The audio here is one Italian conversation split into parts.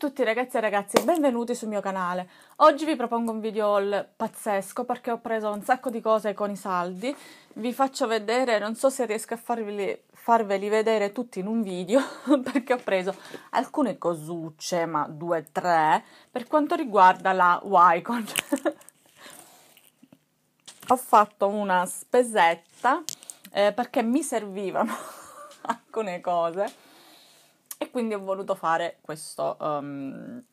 tutti ragazzi e ragazze, benvenuti sul mio canale. Oggi vi propongo un video haul pazzesco perché ho preso un sacco di cose con i saldi. Vi faccio vedere, non so se riesco a farveli, farveli vedere tutti in un video perché ho preso alcune cosucce, ma due, tre, per quanto riguarda la Wycon. ho fatto una spesetta eh, perché mi servivano alcune cose e quindi ho voluto fare questo, um,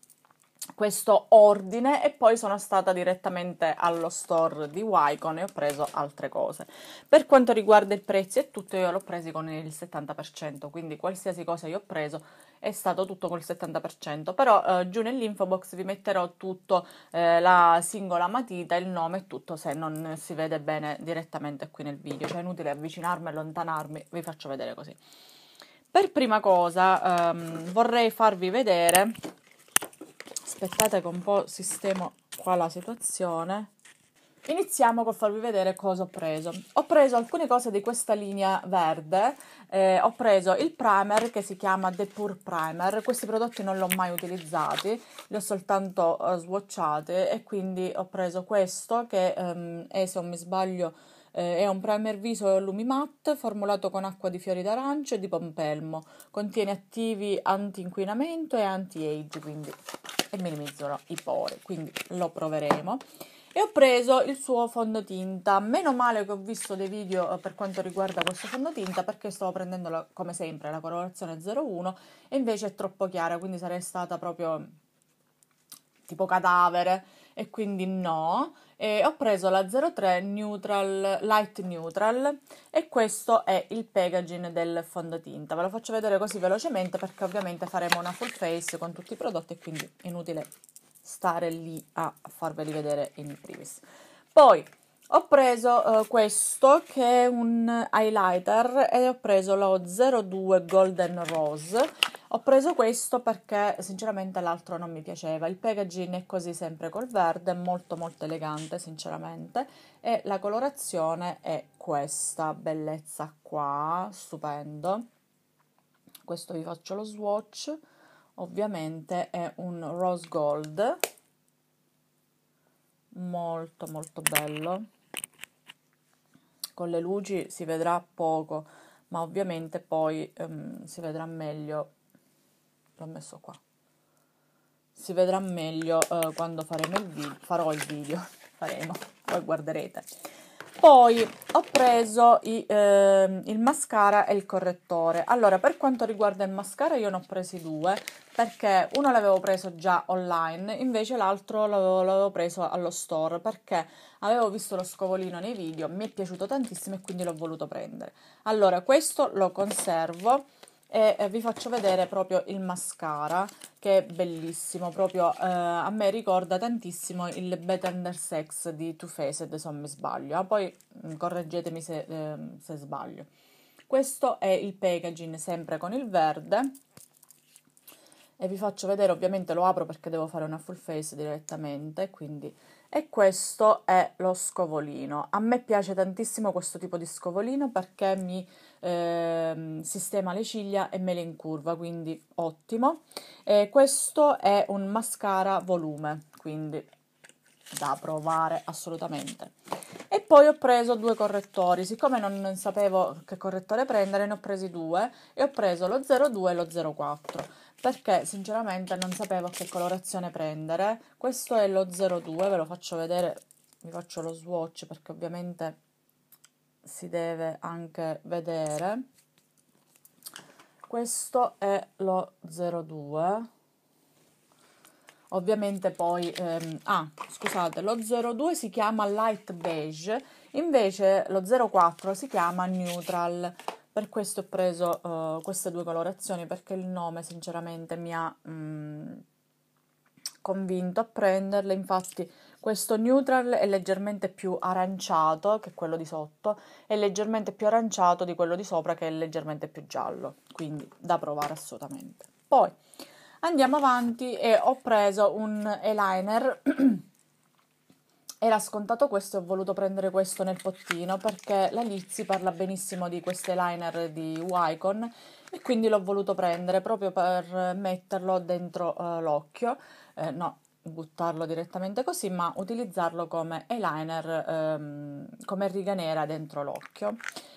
questo ordine e poi sono stata direttamente allo store di Wycon e ho preso altre cose. Per quanto riguarda il prezzo e tutto, io l'ho preso con il 70%, quindi qualsiasi cosa io ho preso è stato tutto col 70%, però eh, giù nell'info box vi metterò tutto, eh, la singola matita, il nome e tutto, se non si vede bene direttamente qui nel video, cioè è inutile avvicinarmi e allontanarmi, vi faccio vedere così. Per prima cosa um, vorrei farvi vedere, aspettate che un po' sistemo qua la situazione. Iniziamo col farvi vedere cosa ho preso. Ho preso alcune cose di questa linea verde, eh, ho preso il primer che si chiama The Pure Primer, questi prodotti non li ho mai utilizzati, li ho soltanto eh, swatchati e quindi ho preso questo che ehm, è se non mi sbaglio eh, è un primer viso Lumimat formulato con acqua di fiori d'arancio e di pompelmo. Contiene attivi anti-inquinamento e anti-age, quindi e minimizzano i pori, quindi lo proveremo. E ho preso il suo fondotinta. Meno male che ho visto dei video eh, per quanto riguarda questo fondotinta perché stavo prendendo la, come sempre la colorazione 01 e invece è troppo chiara, quindi sarei stata proprio tipo cadavere e quindi no. E ho preso la 03 Neutral Light Neutral e questo è il packaging del fondotinta. Ve lo faccio vedere così velocemente perché ovviamente faremo una full face con tutti i prodotti e quindi è inutile stare lì a farveli vedere in primis. Poi ho preso eh, questo che è un highlighter e ho preso lo 02 Golden Rose ho preso questo perché sinceramente l'altro non mi piaceva. Il packaging è così sempre col verde, molto molto elegante sinceramente e la colorazione è questa bellezza qua, stupendo. Questo vi faccio lo swatch. Ovviamente è un rose gold molto molto bello. Con le luci si vedrà poco, ma ovviamente poi um, si vedrà meglio l'ho messo qua si vedrà meglio eh, quando faremo il video farò il video faremo poi guarderete poi ho preso i, eh, il mascara e il correttore allora per quanto riguarda il mascara io ne ho presi due perché uno l'avevo preso già online invece l'altro l'avevo, l'avevo preso allo store perché avevo visto lo scovolino nei video mi è piaciuto tantissimo e quindi l'ho voluto prendere allora questo lo conservo e vi faccio vedere proprio il mascara che è bellissimo proprio eh, a me ricorda tantissimo il Better Sex di Too Faced se non mi sbaglio ah, poi mm, correggetemi se, eh, se sbaglio questo è il packaging sempre con il verde e vi faccio vedere ovviamente lo apro perché devo fare una full face direttamente quindi e questo è lo scovolino. A me piace tantissimo questo tipo di scovolino perché mi eh, sistema le ciglia e me le incurva, quindi ottimo. E questo è un mascara volume, quindi da provare assolutamente. E poi ho preso due correttori, siccome non, non sapevo che correttore prendere, ne ho presi due e ho preso lo 02 e lo 04 perché sinceramente non sapevo che colorazione prendere. Questo è lo 02, ve lo faccio vedere, vi faccio lo swatch perché ovviamente si deve anche vedere. Questo è lo 02. Ovviamente poi, ehm, ah scusate, lo 02 si chiama light beige, invece lo 04 si chiama neutral. Per questo ho preso uh, queste due colorazioni perché il nome sinceramente mi ha mh, mm, convinto a prenderle. Infatti questo neutral è leggermente più aranciato che quello di sotto e leggermente più aranciato di quello di sopra che è leggermente più giallo. Quindi da provare assolutamente. Poi andiamo avanti e ho preso un eyeliner era scontato questo e ho voluto prendere questo nel pottino perché la Lizzi parla benissimo di queste liner di Wicon e quindi l'ho voluto prendere proprio per metterlo dentro uh, l'occhio, eh, no, buttarlo direttamente così, ma utilizzarlo come eyeliner, ehm, come riga nera dentro l'occhio.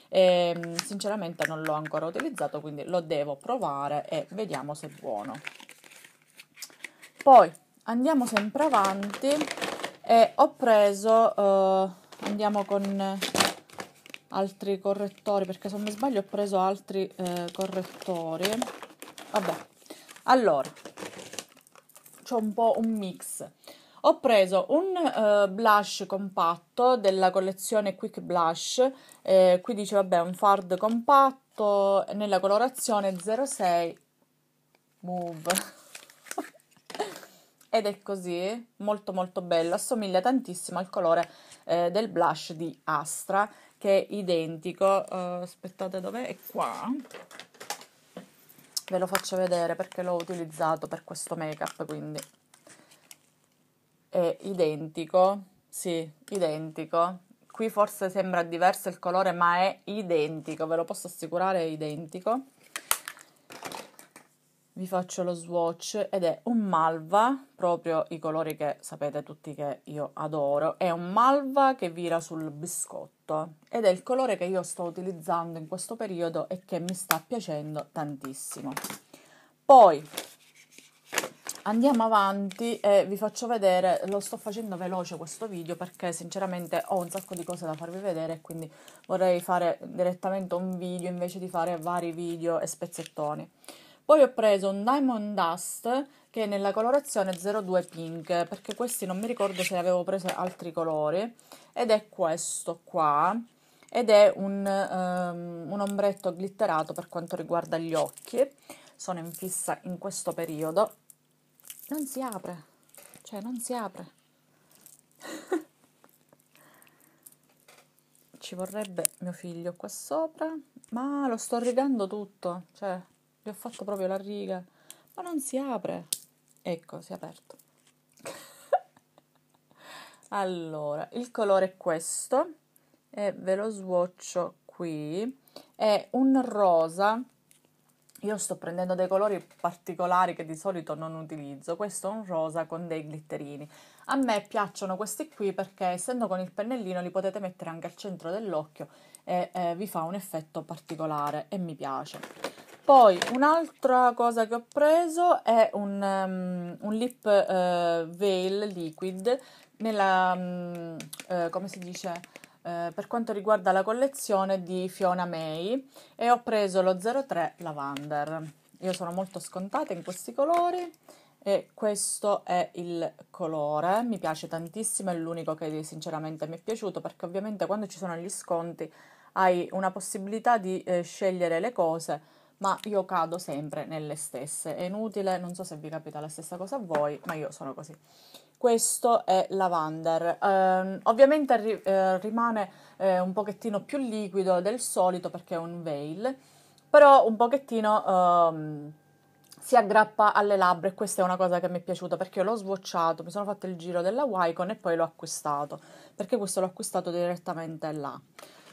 E, ehm, sinceramente non l'ho ancora utilizzato, quindi lo devo provare e vediamo se è buono. Poi andiamo sempre avanti e ho preso eh, andiamo con altri correttori perché se non mi sbaglio ho preso altri eh, correttori vabbè allora c'è un po' un mix ho preso un eh, blush compatto della collezione Quick Blush eh, qui dice vabbè un fard compatto nella colorazione 06 Move ed è così, molto molto bello, assomiglia tantissimo al colore eh, del blush di Astra che è identico, uh, aspettate dov'è? È qua, ve lo faccio vedere perché l'ho utilizzato per questo make up quindi è identico, sì, identico, qui forse sembra diverso il colore ma è identico, ve lo posso assicurare è identico vi faccio lo swatch ed è un malva, proprio i colori che sapete tutti che io adoro, è un malva che vira sul biscotto ed è il colore che io sto utilizzando in questo periodo e che mi sta piacendo tantissimo. Poi andiamo avanti e vi faccio vedere, lo sto facendo veloce questo video perché sinceramente ho un sacco di cose da farvi vedere e quindi vorrei fare direttamente un video invece di fare vari video e spezzettoni. Poi ho preso un Diamond Dust che è nella colorazione 02 Pink, perché questi non mi ricordo se ne avevo preso altri colori, ed è questo qua, ed è un, um, un ombretto glitterato per quanto riguarda gli occhi, sono in fissa in questo periodo. Non si apre, cioè non si apre. Ci vorrebbe mio figlio qua sopra, ma lo sto rigando tutto, cioè ho fatto proprio la riga, ma non si apre. Ecco, si è aperto. allora, il colore è questo e ve lo swatcho qui. È un rosa. Io sto prendendo dei colori particolari che di solito non utilizzo. Questo è un rosa con dei glitterini. A me piacciono questi qui perché essendo con il pennellino li potete mettere anche al centro dell'occhio e eh, vi fa un effetto particolare e mi piace. Poi un'altra cosa che ho preso è un, um, un lip uh, veil liquid nella, um, uh, come si dice, uh, per quanto riguarda la collezione di Fiona May e ho preso lo 03 Lavender. Io sono molto scontata in questi colori e questo è il colore, mi piace tantissimo, è l'unico che sinceramente mi è piaciuto perché ovviamente quando ci sono gli sconti hai una possibilità di eh, scegliere le cose ma io cado sempre nelle stesse. È inutile, non so se vi capita la stessa cosa a voi, ma io sono così. Questo è Lavander, eh, ovviamente ri- eh, rimane eh, un pochettino più liquido del solito perché è un veil, però un pochettino ehm, si aggrappa alle labbra e questa è una cosa che mi è piaciuta perché l'ho swatchato, mi sono fatto il giro della Wicon e poi l'ho acquistato, perché questo l'ho acquistato direttamente là.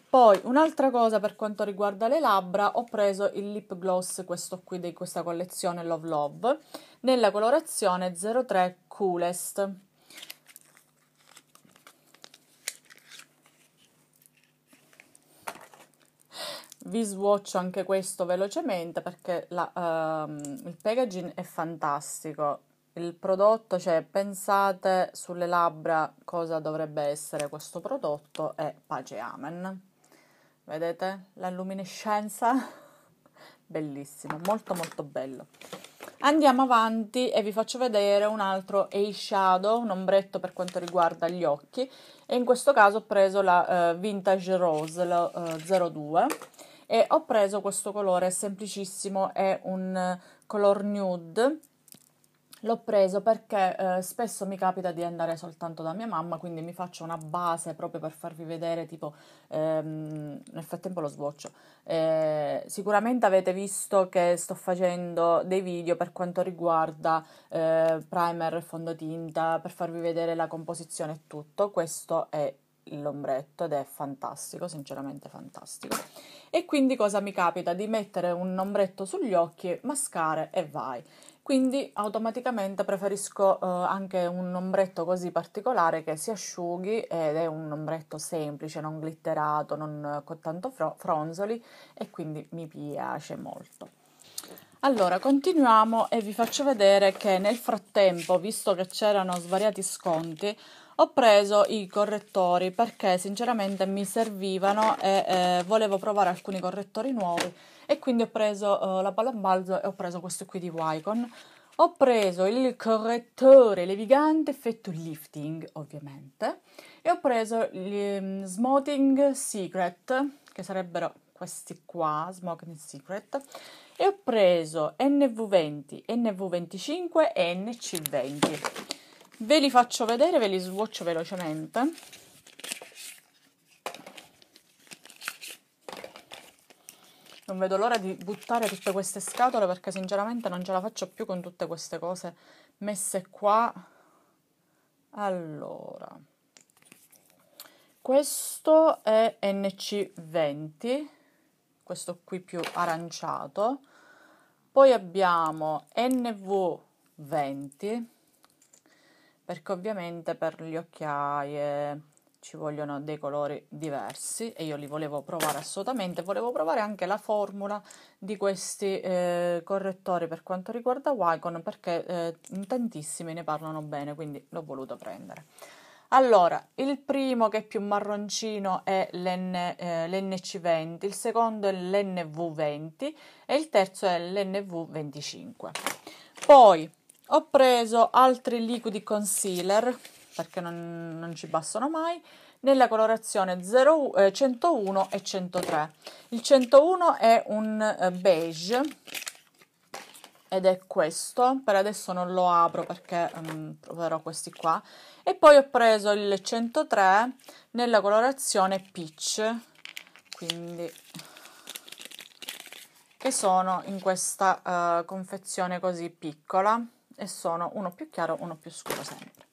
Poi un'altra cosa per quanto riguarda le labbra, ho preso il lip gloss, questo qui di questa collezione Love Love, nella colorazione 03 Coolest. vi swatcho anche questo velocemente perché la, uh, il packaging è fantastico. Il prodotto, cioè pensate sulle labbra cosa dovrebbe essere questo prodotto è pace amen. Vedete la luminescenza? Bellissimo, molto molto bello. Andiamo avanti e vi faccio vedere un altro eyeshadow, un ombretto per quanto riguarda gli occhi. E in questo caso ho preso la uh, Vintage Rose, la uh, eh, 02. E ho preso questo colore semplicissimo, è un eh, color nude L'ho preso perché eh, spesso mi capita di andare soltanto da mia mamma, quindi mi faccio una base proprio per farvi vedere, tipo ehm, nel frattempo lo sboccio. Eh, sicuramente avete visto che sto facendo dei video per quanto riguarda eh, primer e fondotinta, per farvi vedere la composizione e tutto. Questo è l'ombretto ed è fantastico, sinceramente fantastico. E quindi cosa mi capita? Di mettere un ombretto sugli occhi, mascare e vai quindi automaticamente preferisco eh, anche un ombretto così particolare che si asciughi ed è un ombretto semplice, non glitterato, non con tanto fro- fronzoli e quindi mi piace molto. Allora, continuiamo e vi faccio vedere che nel frattempo, visto che c'erano svariati sconti, ho preso i correttori perché sinceramente mi servivano e eh, volevo provare alcuni correttori nuovi e quindi ho preso uh, la palla a balzo e ho preso questo qui di Wycon. Ho preso il correttore levigante effetto lifting, ovviamente, e ho preso gli um, mm, Smoothing Secret, che sarebbero questi qua, Smoking Secret, e ho preso NV20, NV25 e NC20. Ve li faccio vedere, ve li swatch velocemente. Non vedo l'ora di buttare tutte queste scatole perché sinceramente non ce la faccio più con tutte queste cose messe qua. Allora, questo è NC20, questo qui più aranciato. Poi abbiamo NV20, perché ovviamente per le occhiaie ci vogliono dei colori diversi e io li volevo provare assolutamente, volevo provare anche la formula di questi eh, correttori per quanto riguarda Wacom perché eh, tantissimi ne parlano bene, quindi l'ho voluto prendere. Allora, il primo che è più marroncino è l'N, eh, l'NC20, il secondo è l'NV20 e il terzo è l'NV25. Poi ho preso altri liquidi concealer perché non, non ci bastano mai, nella colorazione 0, eh, 101 e 103. Il 101 è un eh, beige ed è questo, per adesso non lo apro perché um, mm, proverò questi qua. E poi ho preso il 103 nella colorazione peach, quindi che sono in questa uh, confezione così piccola e sono uno più chiaro, uno più scuro sempre.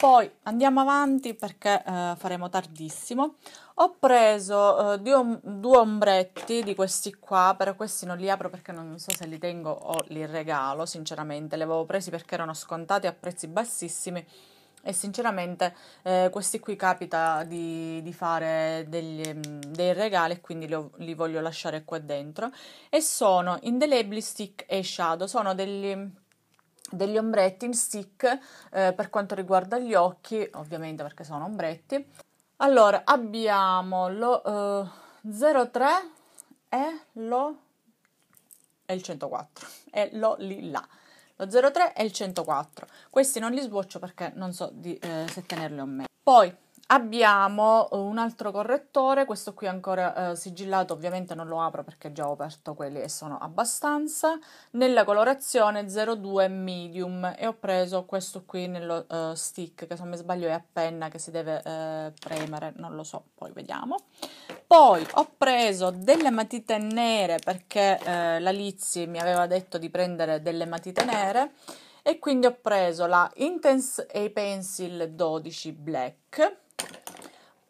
Poi andiamo avanti perché eh, faremo tardissimo. Ho preso eh, due, due, ombretti di questi qua, però questi non li apro perché non so se li tengo o li regalo, sinceramente. Li avevo presi perché erano scontati a prezzi bassissimi e sinceramente eh, questi qui capita di, di fare degli, mm, dei regali e quindi li, ho, li, voglio lasciare qua dentro. E sono indelebili stick e shadow, sono degli degli ombretti in stick eh, per quanto riguarda gli occhi, ovviamente perché sono ombretti. Allora, abbiamo eh, lo eh, 03 e lo e il 104 e lo lilla. Lo 03 e il 104. Questi non li sboccio perché non so di, eh, se tenerli o meno. Poi Abbiamo eh, un altro correttore, questo qui ancora eh, sigillato, ovviamente non lo apro perché già ho aperto quelli e sono abbastanza, nella colorazione 02 medium e ho preso questo qui nello eh, stick che se non mi sbaglio è a penna che si deve eh, premere, non lo so, poi vediamo. Poi ho preso delle matite nere perché eh, la Lizzie mi aveva detto di prendere delle matite nere e quindi ho preso la Intense A Pencil 12 Black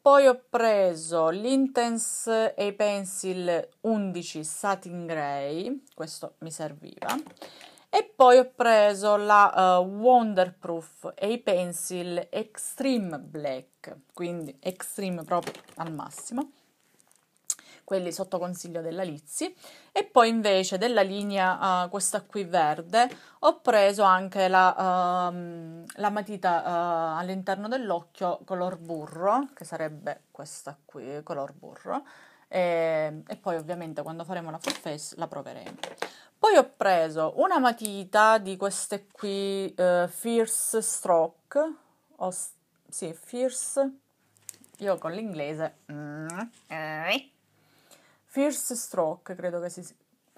poi ho preso l'Intense e i Pencil 11 Satin Grey, questo mi serviva. E poi ho preso la uh, Wonderproof e i Pencil Extreme Black, quindi Extreme proprio al massimo quelli sotto consiglio della Lizzi e poi invece della linea uh, questa qui verde ho preso anche la, uh, la matita uh, all'interno dell'occhio color burro che sarebbe questa qui color burro e, e poi ovviamente quando faremo la full face la proveremo poi ho preso una matita di queste qui eh, Fierce Stroke o sì, Fierce io con l'inglese mm, eh Fierce Stroke, credo che si...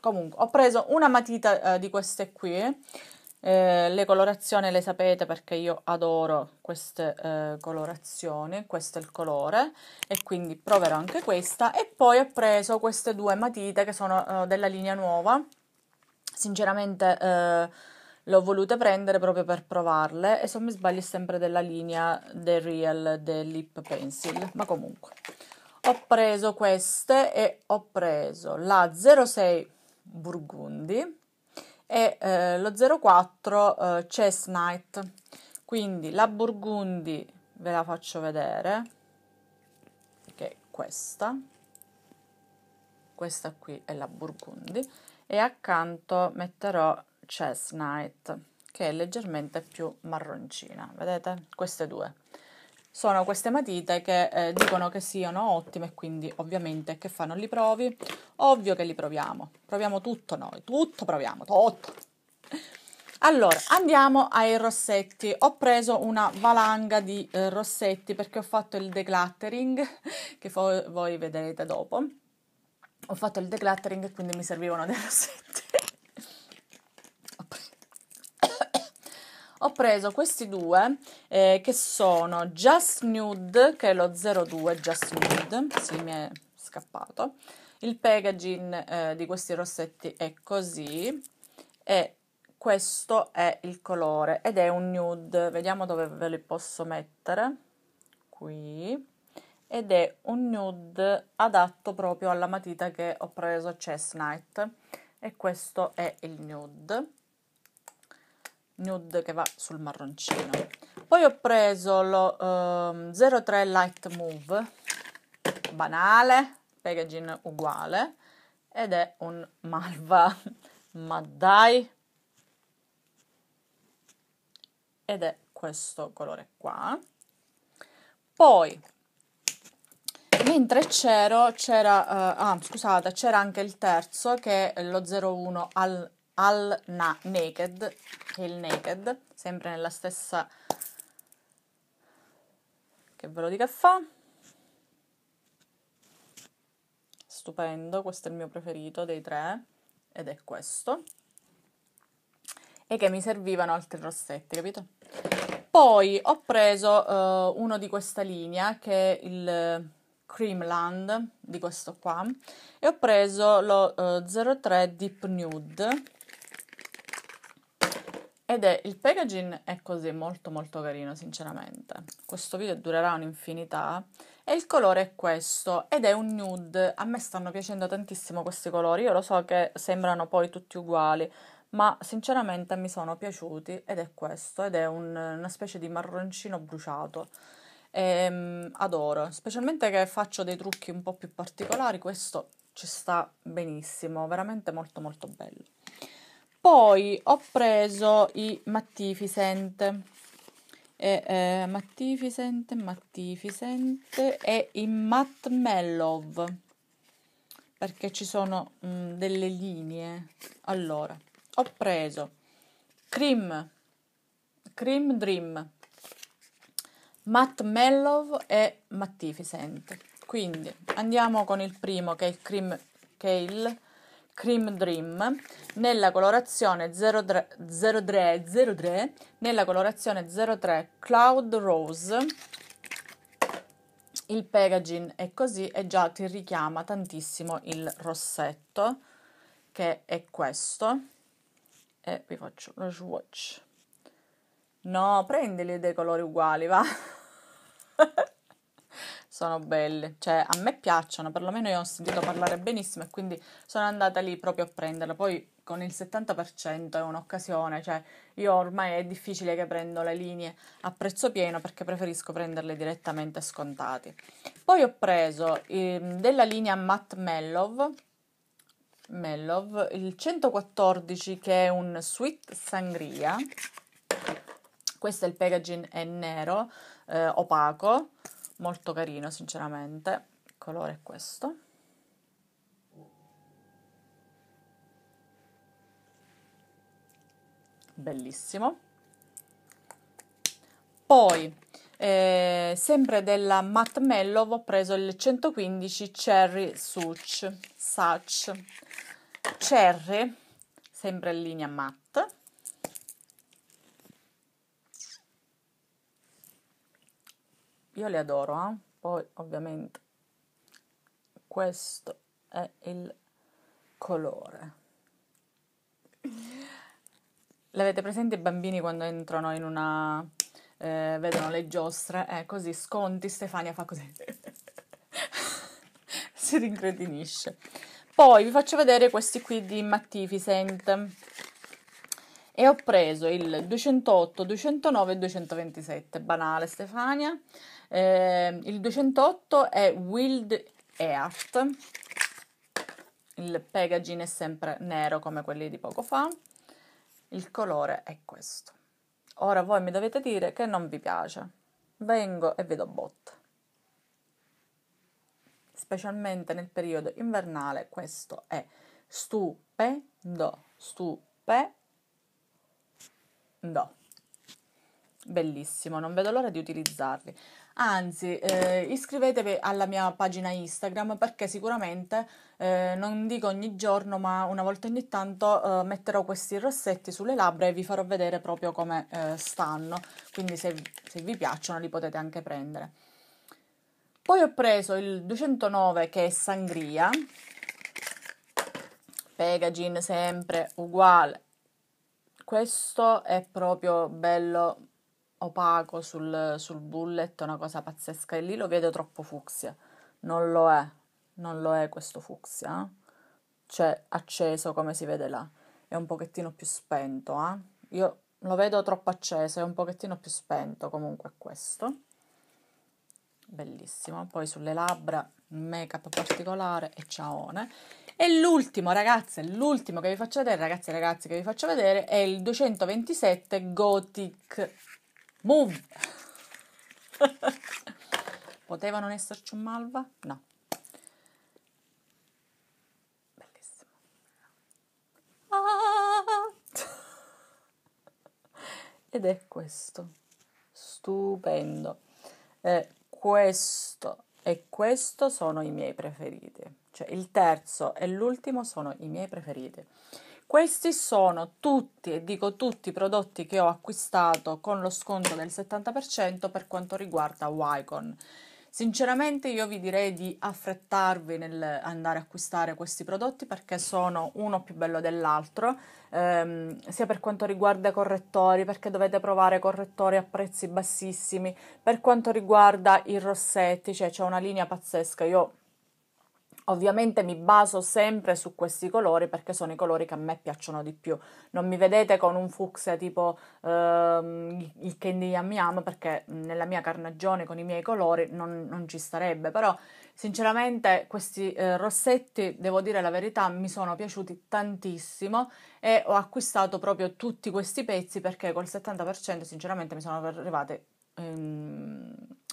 Comunque, ho preso una matita eh, di queste qui, eh, le colorazioni le sapete perché io adoro queste eh, colorazioni, questo è il colore e quindi proverò anche questa e poi ho preso queste due matite che sono eh, della linea nuova, sinceramente eh, le ho volute prendere proprio per provarle e se non mi sbaglio è sempre della linea The Real The Lip Pencil, ma comunque ho preso queste e ho preso la 06 Burgundy e eh, lo 04 eh, Chestnut. Quindi la Burgundy ve la faccio vedere, che è questa. Questa qui è la Burgundy e accanto metterò Chestnut, che è leggermente più marroncina. Vedete? Queste due sono queste matite che eh, dicono che siano ottime quindi ovviamente che fanno li provi ovvio che li proviamo proviamo tutto noi tutto proviamo tutto allora andiamo ai rossetti ho preso una valanga di eh, rossetti perché ho fatto il decluttering che fo- voi vedrete dopo ho fatto il decluttering e quindi mi servivano dei rossetti ho preso questi due eh, che sono Just Nude, che è lo 02 Just Nude, sì, mi è scappato. Il packaging eh, di questi rossetti è così e questo è il colore ed è un nude, vediamo dove ve li posso mettere, qui, ed è un nude adatto proprio alla matita che ho preso Chestnut e questo è il nude nude che va sul marroncino poi ho preso lo um, ehm, 03 light move banale packaging uguale ed è un malva ma dai ed è questo colore qua poi mentre c'ero c'era uh, ah, scusate c'era anche il terzo che è lo 01 al al na- Naked, che è il Naked, sempre nella stessa che ve lo dica fa. Stupendo, questo è il mio preferito dei tre ed è questo. E che mi servivano altri rossetti, capito? Poi ho preso uh, uno di questa linea che è il Creamland, di questo qua, e ho preso lo uh, eh, 03 Deep Nude ed è il packaging è così molto molto carino sinceramente. Questo video durerà un'infinità e il colore è questo ed è un nude. A me stanno piacendo tantissimo questi colori. Io lo so che sembrano poi tutti uguali, ma sinceramente mi sono piaciuti ed è questo ed è un, una specie di marroncino bruciato. E, ehm, adoro, specialmente che faccio dei trucchi un po' più particolari, questo ci sta benissimo, veramente molto molto bello. Poi ho preso i Mattificent. E, eh, Mattificent, Mattificent e i Matt Mellow perché ci sono mh, mm, delle linee. Allora, ho preso Cream, Cream Dream, Matt Mellow e Mattificent. Quindi andiamo con il primo che è il Cream Kale Cream Dream nella colorazione 03, 03, nella colorazione 03 Cloud Rose il packaging è così e già ti richiama tantissimo il rossetto che è questo e vi faccio lo swatch no prendili dei colori uguali va sono belle, cioè a me piacciono, perlomeno io ho sentito parlare benissimo e quindi sono andata lì proprio a prenderla. Poi con il 70% è un'occasione, cioè io ormai è difficile che prendo le linee a prezzo pieno perché preferisco prenderle direttamente scontate. Poi ho preso eh, della linea Matt Mellow Mellov, il 114 che è un Sweet Sangria. Questo è il packaging è nero, eh, opaco, molto carino sinceramente il colore è questo bellissimo poi eh, sempre della matte Mellow ho preso il 115 Cherry Such, Such. Cherry sempre in linea matte io le adoro, eh? poi ovviamente questo è il colore. L'avete presente i bambini quando entrano in una... Eh, vedono le giostre? Eh, così sconti, Stefania fa così. si rincretinisce. Poi vi faccio vedere questi qui di Mattificent e ho preso il 208, 209 e 227, banale Stefania. Eh, il 208 è Wild Earth, il packaging è sempre nero come quelli di poco fa, il colore è questo. Ora voi mi dovete dire che non vi piace. Vengo e vedo botte. Specialmente nel periodo invernale questo è stupendo, stupendo Do. Bellissimo, non vedo l'ora di utilizzarli. Anzi, eh, iscrivetevi alla mia pagina Instagram perché sicuramente, eh, non dico ogni giorno, ma una volta ogni tanto eh, metterò questi rossetti sulle labbra e vi farò vedere proprio come eh, stanno. Quindi se, se vi piacciono li potete anche prendere. Poi ho preso il 209 che è Sangria, Pegagin sempre uguale questo è proprio bello opaco sul, sul bullet, una cosa pazzesca. E lì lo vedo troppo fucsia. Non lo è, non lo è questo fucsia. Eh. Cioè, acceso come si vede là. È un pochettino più spento, eh? Io lo vedo troppo acceso, è un pochettino più spento comunque questo. Bellissimo. Poi sulle labbra make up particolare e ciaone. E l'ultimo, ragazze, l'ultimo che vi faccio vedere, ragazzi e ragazze, che vi faccio vedere è il 227 Gothic Move. Poteva non esserci un malva? No. Bellissimo. Ah! Ed è questo. Stupendo. Eh, questo e questo sono i miei preferiti. Cioè il terzo e l'ultimo sono i miei preferiti. Questi sono tutti, e dico tutti, i prodotti che ho acquistato con lo sconto del 70% per quanto riguarda Wicon. Sinceramente io vi direi di affrettarvi nell'andare a acquistare questi prodotti perché sono uno più bello dell'altro, ehm, sia per quanto riguarda i correttori, perché dovete provare correttori a prezzi bassissimi, per quanto riguarda i rossetti, cioè c'è una linea pazzesca, io Ovviamente mi baso sempre su questi colori perché sono i colori che a me piacciono di più. Non mi vedete con un fucsia tipo ehm, il candy yam yam perché nella mia carnagione con i miei colori non, non ci starebbe, però sinceramente questi eh, rossetti, devo dire la verità, mi sono piaciuti tantissimo e ho acquistato proprio tutti questi pezzi perché col 70% sinceramente mi sono arrivate ehm,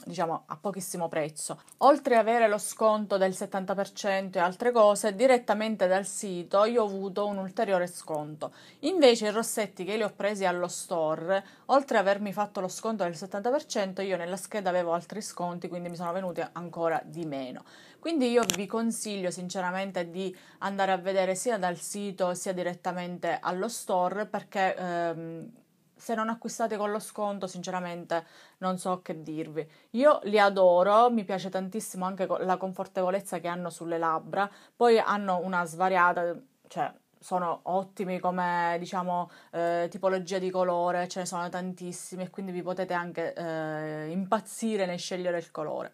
diciamo a pochissimo prezzo. Oltre ad avere lo sconto del 70% e altre cose, direttamente dal sito io ho avuto un ulteriore sconto. Invece i rossetti che li ho presi allo store, oltre ad avermi fatto lo sconto del 70%, io nella scheda avevo altri sconti, quindi mi sono venuti ancora di meno. Quindi io vi consiglio sinceramente di andare a vedere sia dal sito sia direttamente allo store perché ehm, se non acquistate con lo sconto, sinceramente non so che dirvi. Io li adoro, mi piace tantissimo anche la confortevolezza che hanno sulle labbra, poi hanno una svariata, cioè sono ottimi come diciamo eh, tipologia di colore, ce ne sono tantissimi e quindi vi potete anche eh, impazzire nel scegliere il colore.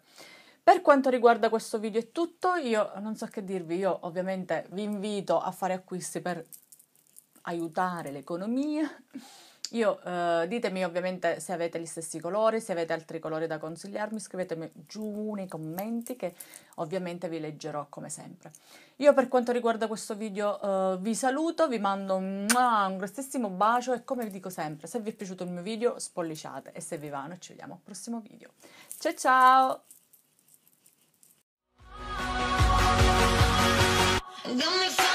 Per quanto riguarda questo video è tutto, io non so che dirvi, io ovviamente vi invito a fare acquisti per aiutare l'economia. Io eh, ditemi ovviamente se avete gli stessi colori, se avete altri colori da consigliarmi, scrivetemi giù nei commenti che ovviamente vi leggerò come sempre. Io per quanto riguarda questo video eh, vi saluto, vi mando un, un grossissimo bacio e come vi dico sempre, se vi è piaciuto il mio video spolliciate e se vi va noi ci vediamo al prossimo video. Ciao ciao! Don't